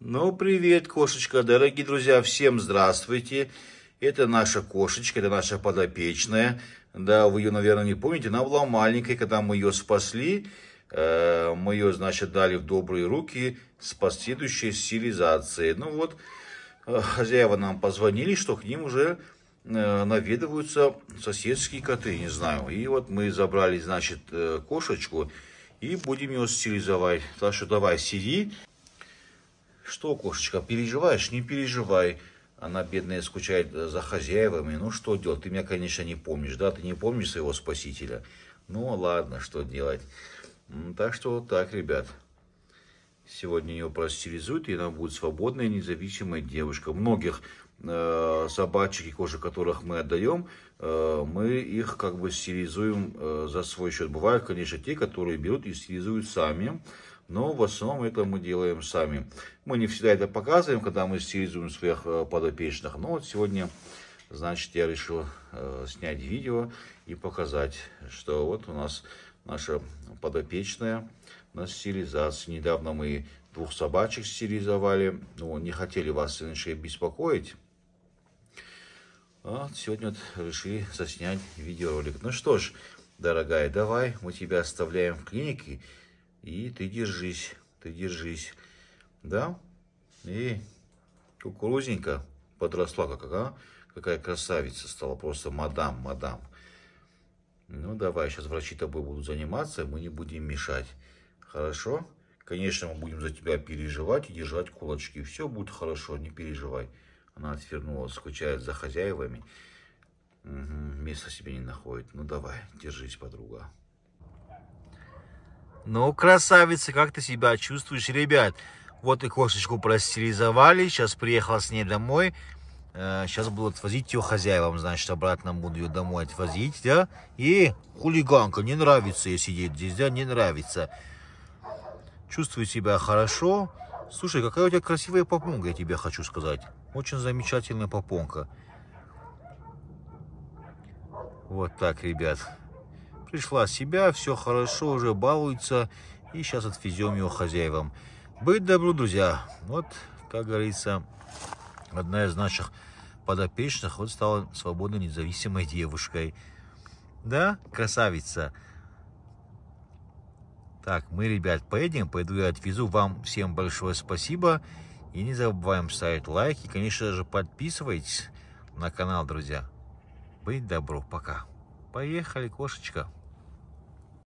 Ну, привет, кошечка. Дорогие друзья, всем здравствуйте. Это наша кошечка, это наша подопечная. Да, вы ее, наверное, не помните. Она была маленькой, когда мы ее спасли. Э, мы ее, значит, дали в добрые руки с последующей стерилизацией. Ну вот, э, хозяева нам позвонили, что к ним уже э, наведываются соседские коты, не знаю. И вот мы забрали, значит, кошечку и будем ее стерилизовать. Так что давай, сиди. Что, кошечка, переживаешь? Не переживай. Она, бедная, скучает э, за хозяевами. Ну, что делать? Ты меня, конечно, не помнишь, да? Ты не помнишь своего спасителя. Ну, ладно, что делать. Так что вот так, ребят. Сегодня ее простерилизуют, и она будет свободная, независимая девушка. Многих э, собачек и кошек, которых мы отдаем, э, мы их как бы стерилизуем э, за свой счет. Бывают, конечно, те, которые берут и стерилизуют сами но в основном это мы делаем сами. Мы не всегда это показываем, когда мы стилизуем своих э, подопечных, но вот сегодня, значит, я решил э, снять видео и показать, что вот у нас наша подопечная на стилизации. Недавно мы двух собачек стилизовали, ну, не хотели вас, конечно, беспокоить. А сегодня вот решили заснять видеоролик. Ну что ж, дорогая, давай мы тебя оставляем в клинике, и ты держись, ты держись. Да? И кукурузенька подросла, как, а? какая красавица стала просто мадам, мадам. Ну, давай, сейчас врачи тобой будут заниматься, мы не будем мешать. Хорошо? Конечно, мы будем за тебя переживать и держать кулачки. Все будет хорошо, не переживай. Она отвернулась, скучает за хозяевами. Угу, места себе не находит. Ну, давай, держись, подруга. Ну, красавица, как ты себя чувствуешь, ребят? Вот и кошечку простерилизовали, сейчас приехала с ней домой. Сейчас э, буду отвозить ее хозяевам, значит, обратно буду ее домой отвозить, да? И хулиганка, не нравится ей сидеть здесь, да, не нравится. Чувствую себя хорошо. Слушай, какая у тебя красивая попонка, я тебе хочу сказать. Очень замечательная попонка. Вот так, ребят. Пришла в себя, все хорошо, уже балуется, и сейчас отвезем его хозяевам. Быть добру, друзья. Вот, как говорится, одна из наших подопечных вот стала свободной, независимой девушкой. Да, красавица. Так, мы, ребят, поедем, пойду я отвезу. Вам всем большое спасибо. И не забываем ставить лайки. Конечно же, подписывайтесь на канал, друзья. Быть добро. Пока. Поехали, кошечка.